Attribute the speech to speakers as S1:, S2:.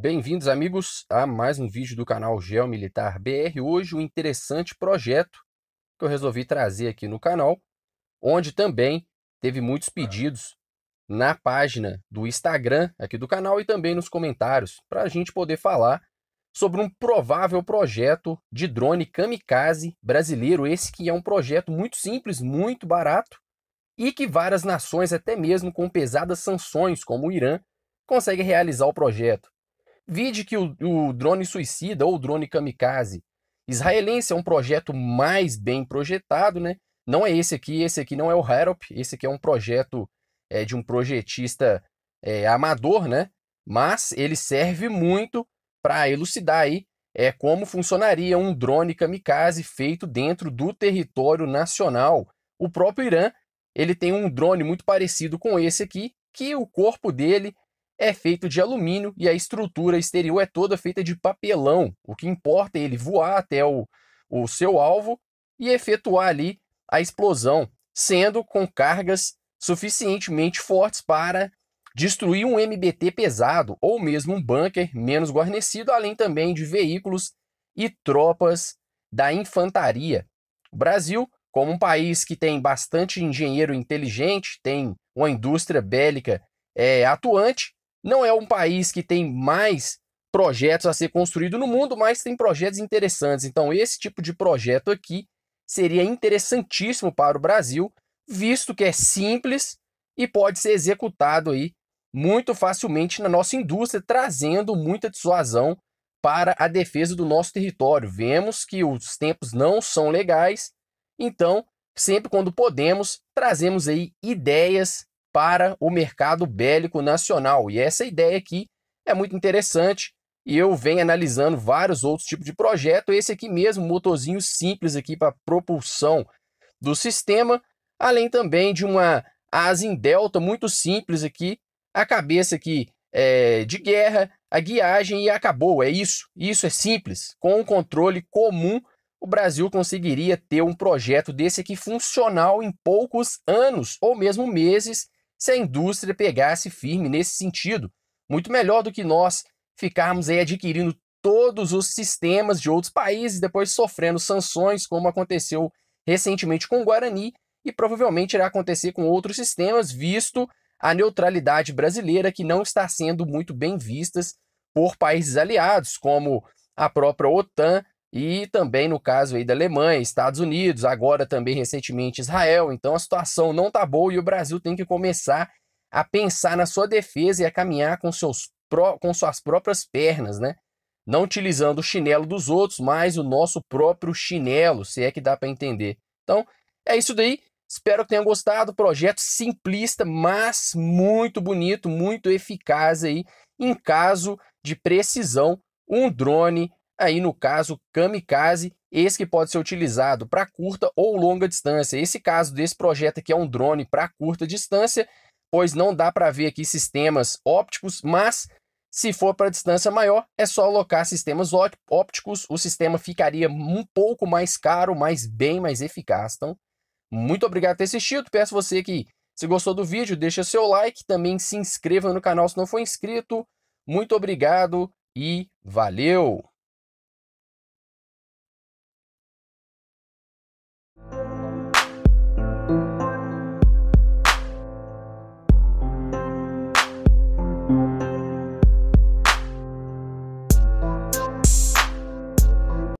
S1: Bem-vindos, amigos, a mais um vídeo do canal Geomilitar BR. Hoje, um interessante projeto que eu resolvi trazer aqui no canal, onde também teve muitos pedidos na página do Instagram aqui do canal e também nos comentários, para a gente poder falar sobre um provável projeto de drone kamikaze brasileiro. Esse que é um projeto muito simples, muito barato e que várias nações, até mesmo com pesadas sanções, como o Irã, consegue realizar o projeto. Vide que o, o drone suicida ou o drone kamikaze israelense é um projeto mais bem projetado, né? Não é esse aqui, esse aqui não é o Harop, esse aqui é um projeto é, de um projetista é, amador, né? Mas ele serve muito para elucidar aí é, como funcionaria um drone kamikaze feito dentro do território nacional. O próprio Irã, ele tem um drone muito parecido com esse aqui, que o corpo dele é feito de alumínio e a estrutura exterior é toda feita de papelão. O que importa é ele voar até o, o seu alvo e efetuar ali a explosão, sendo com cargas suficientemente fortes para destruir um MBT pesado ou mesmo um bunker menos guarnecido, além também de veículos e tropas da infantaria. O Brasil, como um país que tem bastante engenheiro inteligente, tem uma indústria bélica é, atuante, não é um país que tem mais projetos a ser construído no mundo, mas tem projetos interessantes. Então, esse tipo de projeto aqui seria interessantíssimo para o Brasil, visto que é simples e pode ser executado aí muito facilmente na nossa indústria, trazendo muita dissuasão para a defesa do nosso território. Vemos que os tempos não são legais, então, sempre quando podemos, trazemos aí ideias para o mercado bélico nacional. E essa ideia aqui é muito interessante e eu venho analisando vários outros tipos de projeto. Esse aqui mesmo, motorzinho simples aqui para propulsão do sistema, além também de uma asa em delta muito simples aqui, a cabeça aqui é, de guerra, a guiagem e acabou. É isso. Isso é simples. Com um controle comum, o Brasil conseguiria ter um projeto desse aqui funcional em poucos anos ou mesmo meses se a indústria pegasse firme nesse sentido, muito melhor do que nós ficarmos aí adquirindo todos os sistemas de outros países, depois sofrendo sanções, como aconteceu recentemente com o Guarani, e provavelmente irá acontecer com outros sistemas, visto a neutralidade brasileira, que não está sendo muito bem vistas por países aliados, como a própria OTAN e também no caso aí da Alemanha, Estados Unidos, agora também recentemente Israel. Então a situação não tá boa e o Brasil tem que começar a pensar na sua defesa e a caminhar com, seus, com suas próprias pernas, né? Não utilizando o chinelo dos outros, mas o nosso próprio chinelo, se é que dá para entender. Então, é isso daí. Espero que tenham gostado. Projeto simplista, mas muito bonito, muito eficaz aí, em caso de precisão, um drone aí no caso kamikaze, esse que pode ser utilizado para curta ou longa distância. Esse caso desse projeto aqui é um drone para curta distância, pois não dá para ver aqui sistemas ópticos, mas se for para distância maior, é só alocar sistemas ópticos, o sistema ficaria um pouco mais caro, mas bem mais eficaz. Então, muito obrigado por ter assistido. Peço você que, se gostou do vídeo, deixa seu like, também se inscreva no canal se não for inscrito. Muito obrigado e valeu! Thank you.